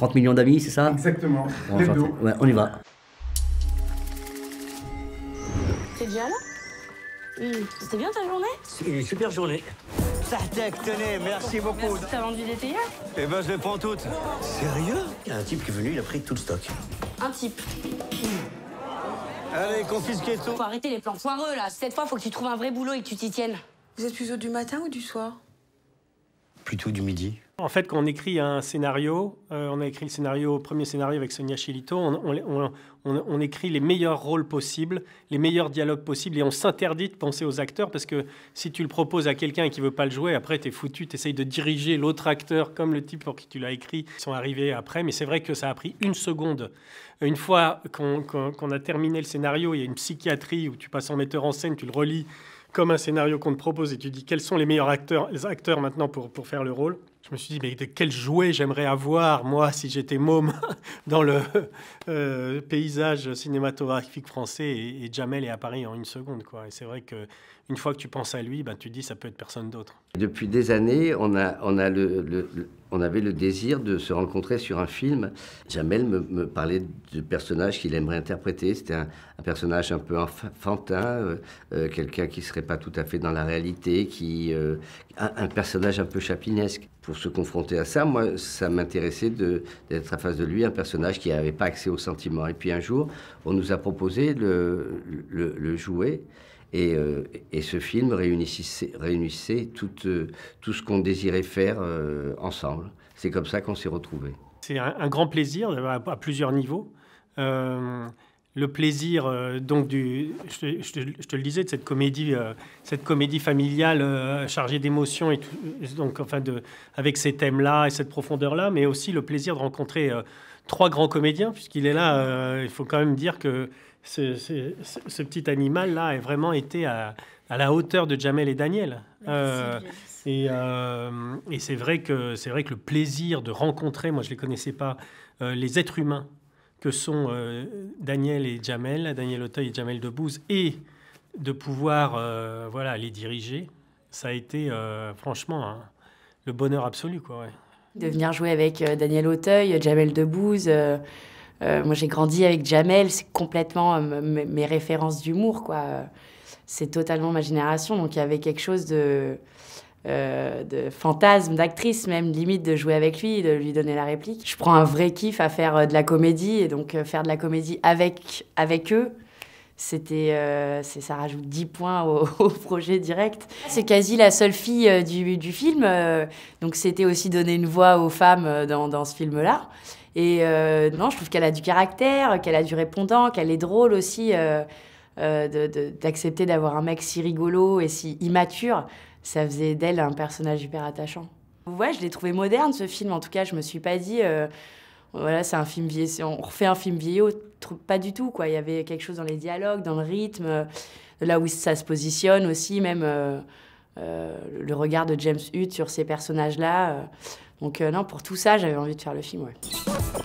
30 millions d'amis, c'est ça Exactement. on, y va. C'est déjà là hmm, C'était bien ta journée C'est une super journée. Sahtek, tenez, merci beaucoup. T'as vendu des théières Eh ben, je les prends toutes. Sérieux Il y a un type qui est venu, il a pris tout le stock. Un type Allez, confisquez tout. Faut arrêter les plans foireux, là. Cette fois, faut que tu trouves un vrai boulot et que tu t'y tiennes. Vous êtes plus plutôt du matin ou du soir Plutôt du midi. En fait, quand on écrit un scénario, euh, on a écrit le scénario, le premier scénario avec Sonia Chilito, on, écrit les meilleurs rôles possibles, les meilleurs dialogues possibles, et on s'interdit de penser aux acteurs, parce que si tu le proposes à quelqu'un qui ne veut pas le jouer, après, tu es foutu, tu essayes de diriger l'autre acteur comme le type pour qui tu l'as écrit. Ils sont arrivés après, mais c'est vrai que ça a pris une seconde. Une fois qu'on a terminé le scénario, il y a une psychiatrie où tu passes en metteur en scène, tu le relis comme un scénario qu'on te propose, et tu dis quels sont les meilleurs acteurs, acteurs maintenant pour faire le rôle je me suis dit, mais de quel jouet j'aimerais avoir, moi, si j'étais môme, dans le euh, paysage cinématographique français. Et, Jamel est à Paris en une seconde, quoi. Et c'est vrai que une fois que tu penses à lui, ben, tu dis, ça peut être personne d'autre. Depuis des années, on, a, on, a le, on avait le désir de se rencontrer sur un film. Jamel me, parlait de personnages qu'il aimerait interpréter. C'était un, personnage un peu enfantin, euh, euh, quelqu'un qui ne serait pas tout à fait dans la réalité, qui, un, personnage un peu chapinesque. Pour se confronter à ça, moi, ça m'intéressait d'être à face de lui, un personnage qui n'avait pas accès aux sentiments. Et puis un jour, on nous a proposé de le, jouer. Euh, et, ce film réunissait, euh, tout, ce qu'on désirait faire euh, ensemble. C'est comme ça qu'on s'est retrouvés. C'est un, grand plaisir à plusieurs niveaux le plaisir euh, donc du, je, te le disais, de cette comédie, euh, cette comédie familiale euh, chargée d'émotions et enfin avec ces thèmes-là et cette profondeur-là, mais aussi le plaisir de rencontrer trois grands comédiens, puisqu'il est là, il faut quand même dire que ce, petit animal-là a vraiment été à, la hauteur de Jamel et Daniel. et, et c'est vrai que c'est vrai que le plaisir de rencontrer, moi je ne les connaissais pas, les êtres humains que sont euh, Daniel et Jamel, Daniel Auteuil et Jamel Debbouze, et de pouvoir euh, voilà, les diriger, ça a été euh, franchement hein, le bonheur absolu. Quoi, De venir jouer avec Daniel Auteuil, Jamel Debbouze. moi, j'ai grandi avec Jamel, c'est complètement mes références d'humour, quoi. C'est totalement ma génération, donc il y avait quelque chose de euh, de fantasme d'actrice même, limite de jouer avec lui, de lui donner la réplique. Je prends un vrai kiff à faire euh, de la comédie et donc euh, faire de la comédie avec, avec eux. C'était, ça rajoute 10 points au, projet direct. Ah, c'est quasi la seule fille du, film, donc c'était aussi donner une voix aux femmes dans, ce film-là. Et non, je trouve qu'elle a du caractère, qu'elle a du répondant, qu'elle est drôle aussi d'accepter d'avoir un mec si rigolo et si immature ça faisait d'elle un personnage hyper attachant. Ouais, je l'ai trouvé moderne ce film, en tout cas, je me suis pas dit, euh, voilà, c'est un film vieillot, on refait un film vieillot, pas du tout, quoi. Il y avait quelque chose dans les dialogues, dans le rythme, euh, là où ça se positionne aussi, même euh, le regard de James Hutt sur ces personnages-là. Donc non, pour tout ça, j'avais envie de faire le film,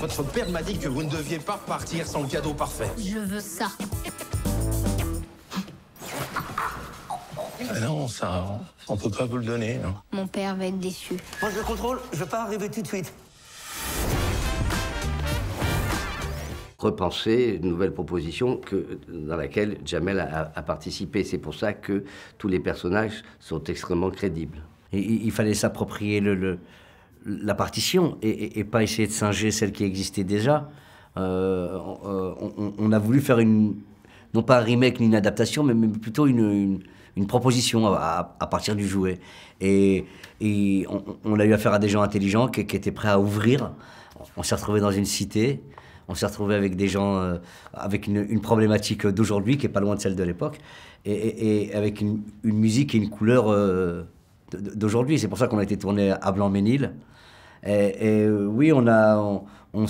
Votre père m'a dit que vous ne deviez pas partir sans le cadeau parfait. Je veux ça. Ah non, ça, on peut pas vous le donner. Non. Mon père va être déçu. Moi, je le contrôle, je vais pas arriver tout de suite. repenser une nouvelle proposition que, dans laquelle Jamel a, participé. C'est pour ça que tous les personnages sont extrêmement crédibles. Et, il fallait s'approprier le, la partition et, et, pas essayer de singer celle qui existait déjà. Euh, euh, on, a voulu faire une, non pas un remake ni une adaptation, mais, plutôt une une proposition à, partir du jouet. Et, on, a eu affaire à des gens intelligents qui, étaient prêts à ouvrir. On s'est retrouvé dans une cité, on s'est retrouvé avec des gens, euh, avec une, problématique d'aujourd'hui qui est pas loin de celle de l'époque, et, avec une, musique et une couleur euh, d'aujourd'hui. C'est pour ça qu'on a été tourné à Blanc-Ménil. Et, euh, oui, on a, on,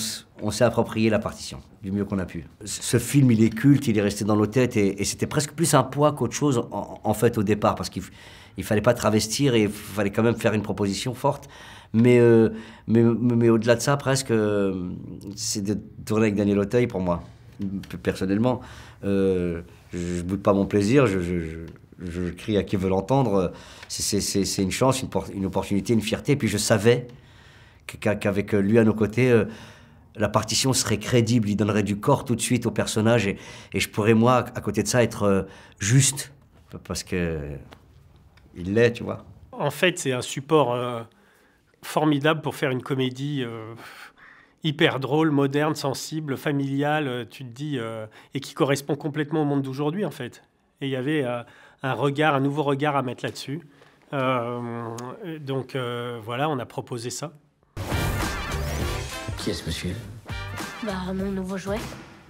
s'est approprié la partition du mieux qu'on a pu. Ce film, il est culte, il est resté dans nos têtes et, c'était presque plus un poids qu'autre chose en, fait au départ parce qu'il il fallait pas travestir et il fallait quand même faire une proposition forte. Mais, euh, mais, au-delà de ça, presque, euh, c'est de tourner avec Daniel Auteuil pour moi. Personnellement, euh, je ne boude pas mon plaisir, je, crie à qui veut l'entendre. C'est une chance, une, une, opportunité, une fierté. Et puis je savais qu'avec euh, lui à nos côtés, euh, la partition serait crédible, il donnerait du corps tout de suite au personnage et, je pourrais, moi, à côté de ça, être euh, juste, parce que il l'est, tu vois. En fait, c'est un support formidable pour faire une comédie hyper drôle, moderne, sensible, familiale, tu te dis, et qui correspond complètement au monde d'aujourd'hui, en fait. Et il y avait un regard, un nouveau regard à mettre là-dessus. donc voilà, on a proposé ça. Qui est ce monsieur Bah, mon nouveau jouet.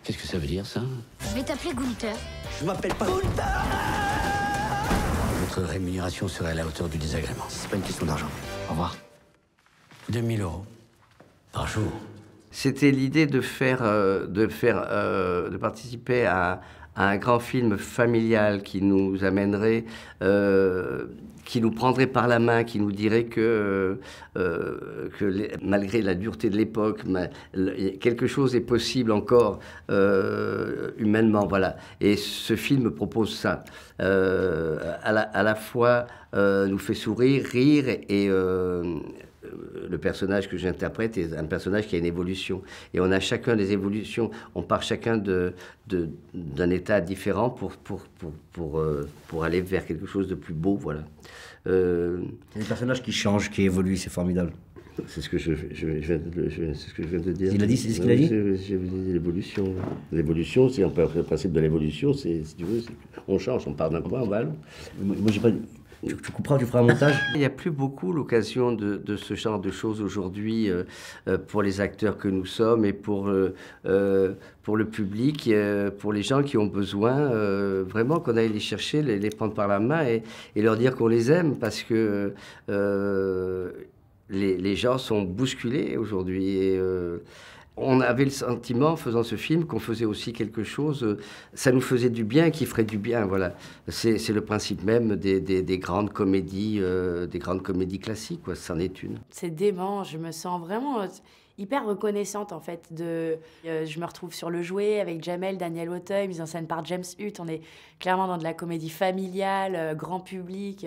Qu'est-ce que ça veut dire, ça Je vais t'appeler Gunther. Je m'appelle pas Gunther Votre rémunération serait à la hauteur du désagrément. C'est pas une question d'argent. Au revoir. 2000 euros par jour. C'était l'idée de faire, euh, de, faire euh, de participer à, un grand film familial qui nous amènerait euh, qui nous prendrait par la main, qui nous dirait que, euh, euh, que malgré la dureté de l'époque, quelque chose est possible encore euh, humainement. Voilà. Et ce film propose ça. à, la, à, la, fois nous fait sourire, rire et le personnage que j'interprète est un personnage qui a une évolution. Et on a chacun des évolutions. On part chacun d'un de, d'un état différent pour, pour, pour, euh, pour, aller vers quelque chose de plus beau. Voilà. Euh... personnage personnages qui changent, qui évoluent, c'est formidable. C'est ce que je, je, ce que je viens de dire. Il a dit, c'est ce qu'il a dit L'évolution. L'évolution, c'est le principe de l'évolution, c'est, si tu veux, on change, on part d'un point, on va Moi, j'ai pas, tu, comprends, tu feras un montage. Il n'y a plus beaucoup l'occasion de, ce genre de choses aujourd'hui euh, euh, pour les acteurs que nous sommes et pour, euh, pour le public, pour les gens qui ont besoin vraiment qu'on aille les chercher, les, prendre par la main et, leur dire qu'on les aime parce que les, les, gens sont bousculés aujourd'hui. Et, on avait le sentiment, en faisant ce film, qu'on faisait aussi quelque chose, euh, ça nous faisait du bien, qui ferait du bien, voilà. C'est le principe même des, grandes comédies, euh, des grandes comédies classiques, quoi, c'en est une. C'est dément, je me sens vraiment euh, hyper reconnaissante, en fait, de... je me retrouve sur le jouet avec Jamel, Daniel Auteuil, mise en scène par James Hutt, on est clairement dans de la comédie familiale, grand public.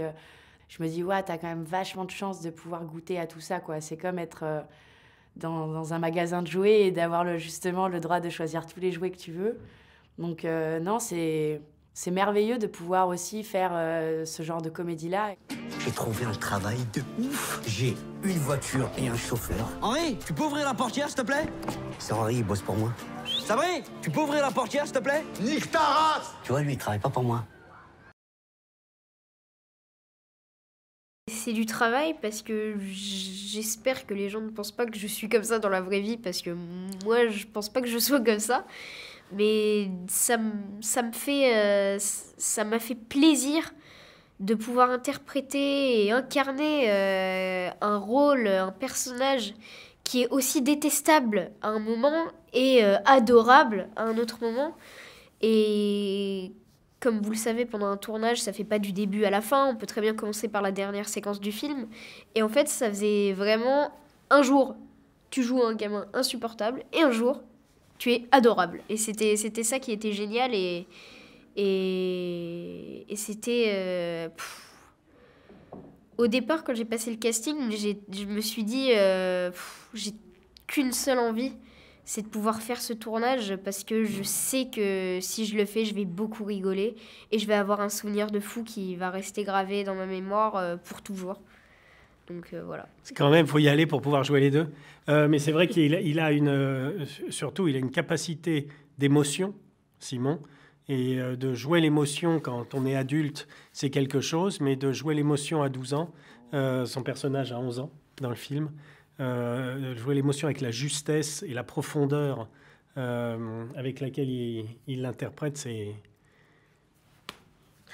je me dis, ouais, as quand même vachement de chance de pouvoir goûter à tout ça, quoi. C'est comme être dans, un magasin de jouets et d'avoir justement le droit de choisir tous les jouets que tu veux. Donc euh, non, c'est... C'est merveilleux de pouvoir aussi faire euh, ce genre de comédie-là. J'ai trouvé un travail de ouf. J'ai une voiture et un chauffeur. Henri, tu peux ouvrir la portière, s'il te plaît C'est Henri, il bosse pour moi. Sabri, tu peux ouvrir la portière, s'il te plaît Nique ta Tu vois, lui, il travaille pas pour moi. c'est du travail parce que j'espère que les gens ne pensent pas que je suis comme ça dans la vraie vie parce que moi je pense pas que je sois comme ça. Mais ça, ça me fait euh, ça m'a fait plaisir de pouvoir interpréter et incarner euh, un rôle, un personnage qui est aussi détestable à un moment et euh, adorable à un autre moment et comme vous le savez, pendant un tournage, ça fait pas du début à la fin. On peut très bien commencer par la dernière séquence du film. Et en fait, ça faisait vraiment un jour, tu joues un gamin insupportable, et un jour, tu es adorable. Et c'était c'était ça qui était génial et et, c'était euh, au départ quand j'ai passé le casting, je me suis dit euh, j'ai qu'une seule envie, c'est de pouvoir faire ce tournage parce que je sais que si je le fais, je vais beaucoup rigoler et je vais avoir un souvenir de fou qui va rester gravé dans ma mémoire euh, pour toujours. Donc euh, voilà voilà. Quand même, il faut y aller pour pouvoir jouer les deux. Euh, mais c'est vrai qu'il a une, surtout, il a une capacité d'émotion, Simon. Et de jouer l'émotion quand on est adulte, c'est quelque chose, mais de jouer l'émotion à 12 ans, son personnage à 11 ans dans le film, euh, jouer l'émotion avec la justesse et la profondeur euh, avec laquelle il l'interprète, c'est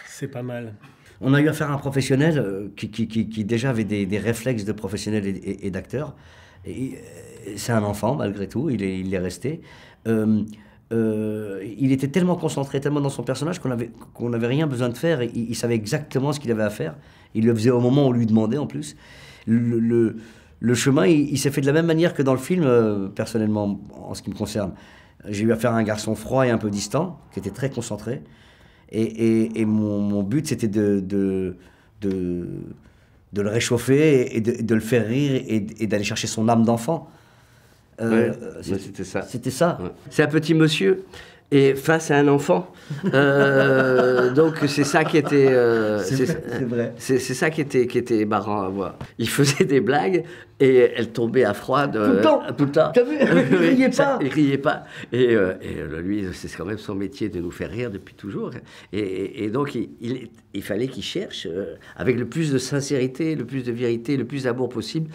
c'est pas mal. On a eu affaire à un professionnel euh, qui, déjà avait des, réflexes de professionnel et, et d'acteur. c'est un enfant, malgré tout, il est, resté. il était tellement concentré, tellement dans son personnage qu'on n'avait qu'on avait rien besoin de faire. Il, savait exactement ce qu'il avait à faire. Il le faisait au moment où on lui demandait, en plus. le le chemin, il, s'est fait de la même manière que dans le film, euh, personnellement, en ce qui me concerne. J'ai eu affaire à un garçon froid et un peu distant, qui était très concentré. Et, mon, but, c'était de, de, de, le réchauffer et de, le faire rire et, d'aller chercher son âme d'enfant. Euh, euh, c'était ça. C'était ça. C'est un petit monsieur et face à un enfant. Euh, donc c'est ça qui était, euh, c'est ça qui était qui était marrant à voir. Il faisait des blagues et elle tombait à froid tout le temps. Euh, tout le temps. il riait pas. riait pas. Et, lui, c'est quand même son métier de nous faire rire depuis toujours. Et, donc il, il, il fallait qu'il cherche avec le plus de sincérité, le plus de vérité, le plus d'amour possible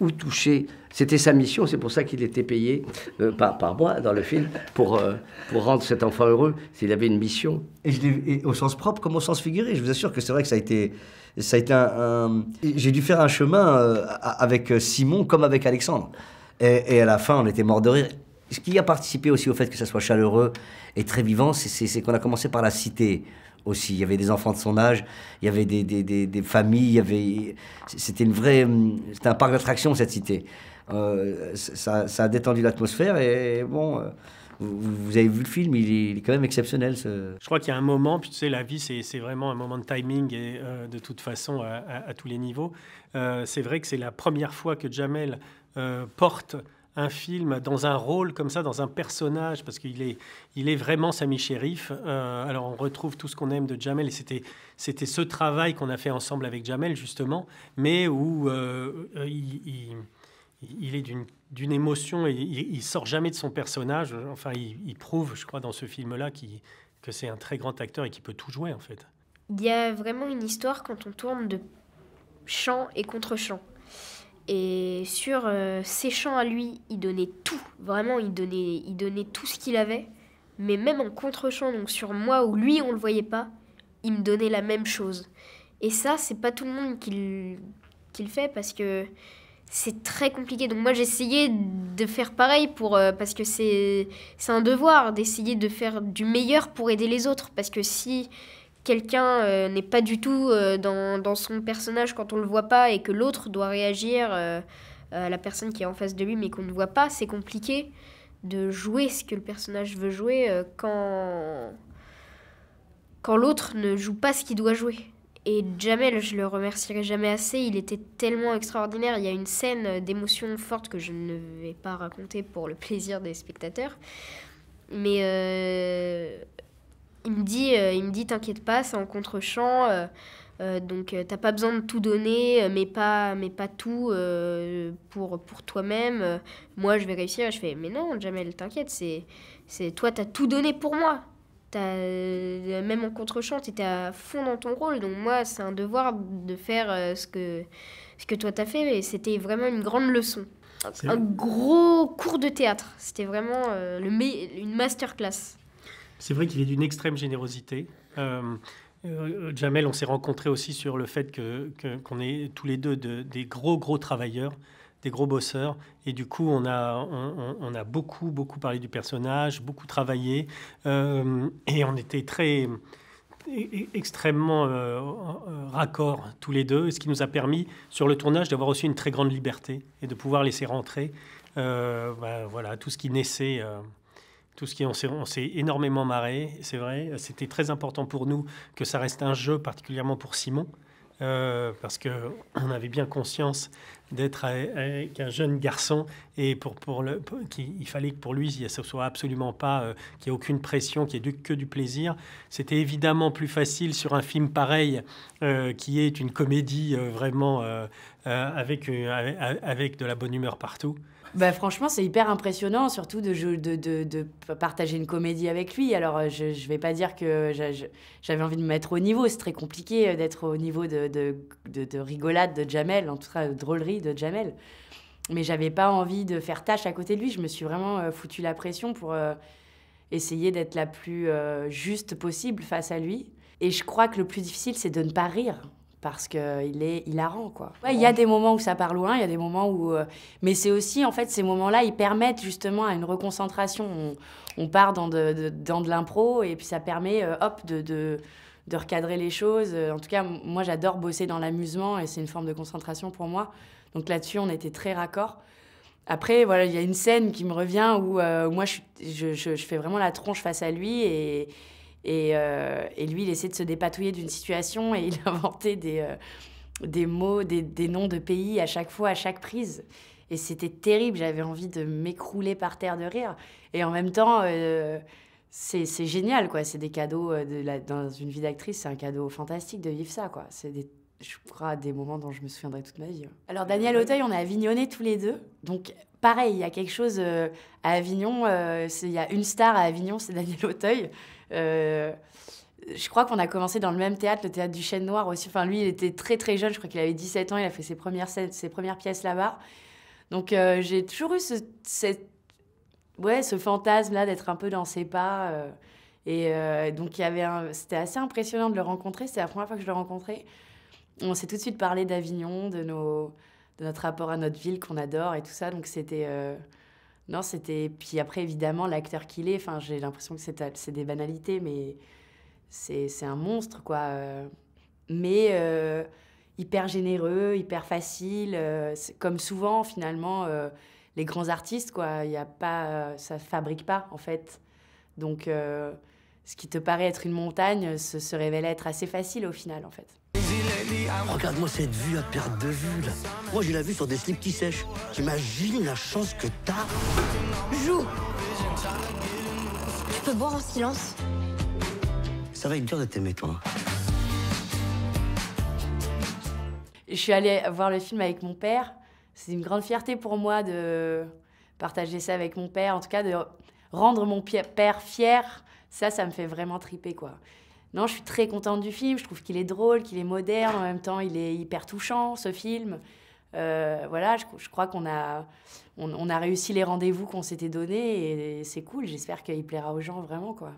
ou toucher. C'était sa mission, c'est pour ça qu'il était payé euh, par, par moi dans le film, pour, euh, pour rendre cet enfant heureux, s'il avait une mission. Et, au sens propre comme au sens figuré, je vous assure que c'est vrai que ça a été, ça a été un... J'ai dû faire un chemin euh, avec Simon comme avec Alexandre. Et, et à la fin, on était mort de rire. Ce qui a participé aussi au fait que ça soit chaleureux et très vivant, c'est qu'on a commencé par la cité aussi. Il y avait des enfants de son âge, il y avait des, des, des, familles, il y avait. C'était une vraie. C'était un parc d'attractions, cette cité. Euh, ça, ça, a détendu l'atmosphère et bon. Euh, vous, avez vu le film, il est, quand même exceptionnel. Je crois qu'il y a un moment, puis tu sais, la vie, c'est vraiment un moment de timing et euh, de toute façon à, tous les niveaux. c'est vrai que c'est la première fois que Jamel porte un film dans un rôle comme ça, dans un personnage, parce qu'il est, il est vraiment Sami Shérif. Euh, alors on retrouve tout ce qu'on aime de Jamel, et c'était, c'était ce travail qu'on a fait ensemble avec Jamel, justement, mais où euh, il, est d'une, d'une émotion et il, il, sort jamais de son personnage. Enfin, il, prouve, je crois, dans ce film-là, que c'est un très grand acteur et qu'il peut tout jouer, en fait. Il y a vraiment une histoire quand on tourne de chant et contre-chant. Et sur euh, ses champs à lui, il donnait tout. Vraiment, il donnait, il donnait tout ce qu'il avait. Mais même en contre-champ, donc sur moi ou lui, on le voyait pas, il me donnait la même chose. Et ça, c'est pas tout le monde qui le, fait parce que c'est très compliqué. Donc moi, j'essayais de faire pareil pour, euh, parce que c'est un devoir d'essayer de faire du meilleur pour aider les autres. Parce que si quelqu'un euh, n'est pas du tout euh, dans, son personnage quand on le voit pas et que l'autre doit réagir euh, à la personne qui est en face de lui mais qu'on ne voit pas, c'est compliqué de jouer ce que le personnage veut jouer quand, quand l'autre ne joue pas ce qu'il doit jouer. Et Jamel, je le remercierai jamais assez, il était tellement extraordinaire. Il y a une scène d'émotion forte que je ne vais pas raconter pour le plaisir des spectateurs. Mais il me dit, euh, il me dit, t'inquiète pas, c'est en contre-champ. Euh, euh, donc t'as pas besoin de tout donner, mais pas, mais pas tout pour, pour toi-même. moi, je vais réussir. Je fais, mais non, Jamel, t'inquiète, c'est, c'est toi, t'as tout donné pour moi. même en contre-champ, t'étais à fond dans ton rôle. Donc moi, c'est un devoir de faire ce, que, ce que toi t'as fait. Et c'était vraiment une grande leçon. Ah, un, gros cours de théâtre. C'était vraiment le une masterclass. C'est vrai qu'il est d'une extrême générosité. Euh, euh, Jamel, on s'est rencontré aussi sur le fait qu'on que, qu'on est tous les deux des gros, gros travailleurs, des gros bosseurs. Et du coup, on a, on, a beaucoup, beaucoup parlé du personnage, beaucoup travaillé. Euh, et on était très e, e, extrêmement raccord tous les deux, ce qui nous a permis sur le tournage d'avoir aussi une très grande liberté et de pouvoir laisser rentrer bah, voilà tout ce qui naissait tout ce qui on s'est, énormément marré, c'est vrai. C'était très important pour nous que ça reste un jeu, particulièrement pour Simon, euh, parce que on avait bien conscience d'être avec un jeune garçon et pour, le, il fallait que pour lui, il ce soit absolument pas, euh, qu'il y ait aucune pression, qu'il n'y ait que du plaisir. C'était évidemment plus facile sur un film pareil, euh, qui est une comédie vraiment avec, de la bonne humeur partout. Bah, franchement, c'est hyper impressionnant, surtout de, de, de, partager une comédie avec lui. Alors, euh, je ne vais pas dire que j'avais envie de mettre au niveau. C'est très compliqué euh, d'être au niveau de, rigolade de Jamel, en tout cas de euh, drôlerie de Jamel. Mais j'avais pas envie de faire tâche à côté de lui. Je me suis vraiment foutu la pression pour essayer d'être la plus juste possible face à lui. Et je crois que le plus difficile, c'est de ne pas rire parce qu'il est hilarant, quoi. Il y a des moments où ça part loin, il y a des moments où... Euh, mais c'est aussi, en fait, ces moments-là, ils permettent justement à une reconcentration. On, part dans de, dans de l'impro et puis ça permet, euh, hop, de, recadrer les choses. Euh, en tout cas, moi, j'adore bosser dans l'amusement et c'est une forme de concentration pour moi. Donc là-dessus, on était très raccord. Après, voilà, il y a une scène qui me revient où moi, je, je fais vraiment la tronche face à lui et euh, et, lui, il essayait de se dépatouiller d'une situation et il inventait des, euh, des mots, des, noms de pays à chaque fois, à chaque prise. Et c'était terrible, j'avais envie de m'écrouler par terre de rire. Et en même temps, euh, c'est génial, quoi. C'est des cadeaux, de dans une vie d'actrice, c'est un cadeau fantastique de vivre ça, quoi. C'est je crois, des moments dont je me souviendrai toute ma vie. Alors, Daniel euh, Auteuil, on a avignonné tous les deux. Donc, pareil, il y a quelque chose euh, à Avignon. Euh, il y a une star à Avignon, c'est Daniel Auteuil. je crois qu'on a commencé dans le même théâtre, le théâtre du Chêne Noir aussi. Enfin, lui, il était très très jeune, je crois qu'il avait 17 ans, il a fait ses premières, ses premières pièces là-bas. Donc, j'ai toujours eu ce, ouais, ce fantasme-là d'être un peu dans ses pas. et donc, il c'était assez impressionnant de le rencontrer. C'était la première fois que je le rencontrais on s'est tout de suite parlé d'Avignon, de, notre rapport à notre ville qu'on adore et tout ça. Donc c'était. Euh, non, c'était. Puis après, évidemment, l'acteur qu'il est, enfin, j'ai l'impression que c'est des banalités, mais c'est un monstre, quoi. Euh. Mais euh, hyper généreux, hyper facile, comme souvent, finalement, les grands artistes, quoi. Il a pas. Ça fabrique pas, en fait. Donc. ce qui te paraît être une montagne se, se révèle être assez facile au final, en fait. Regarde-moi cette vue à perte de vue, là. Moi, j'ai la vue sur des slips qui sèchent. J'imagine la chance que t'as. Joue Tu peux boire en silence Ça va être dur de t'aimer, toi. Je suis allée voir le film avec mon père. C'est une grande fierté pour moi de partager ça avec mon père, en tout cas de rendre mon père fier. Ça, ça me fait vraiment triper, quoi. Non, je suis très contente du film. Je trouve qu'il est drôle, qu'il est moderne. En même temps, il est hyper touchant, ce film. Euh, voilà, je, crois qu'on a, on, a réussi les rendez-vous qu'on s'était donnés et, c'est cool. J'espère qu'il plaira aux gens vraiment, quoi.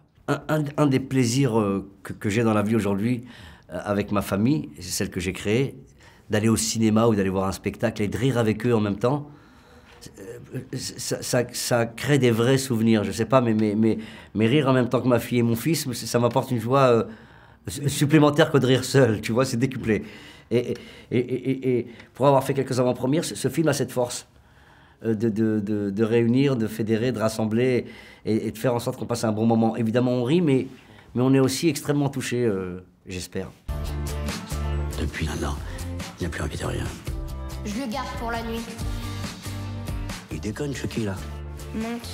Un, des plaisirs euh, que, j'ai dans la vie aujourd'hui euh, avec ma famille, c'est celle que j'ai créée, d'aller au cinéma ou d'aller voir un spectacle et de rire avec eux en même temps, ça, ça, ça, crée des vrais souvenirs. Je sais pas, mais, mais, mais, mais, rire en même temps que ma fille et mon fils, ça m'apporte une joie euh, supplémentaire que de rire seul. Tu vois, c'est décuplé. Et, et, et, pour avoir fait quelques avant-premières, ce, film a cette force euh, de, de, de, de, réunir, de fédérer, de rassembler et, de faire en sorte qu'on passe un bon moment. Évidemment, on rit, mais, mais on est aussi extrêmement touché, euh, j'espère. Depuis un an, il n'y a plus envie de rien. Je le garde pour la nuit. Il déconne, Chucky, là. Monte.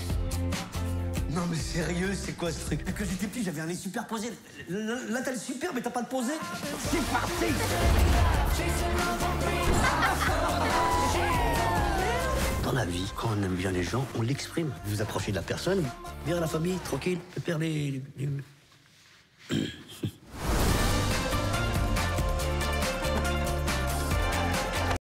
Non, mais sérieux, c'est quoi ce truc Que j'étais petit, j'avais un nez posé. Là, t'as le super, mais t'as pas le posé. C'est parti Dans la vie, quand on aime bien les gens, on l'exprime. Vous approchez de la personne, viens à la famille, tranquille, je les...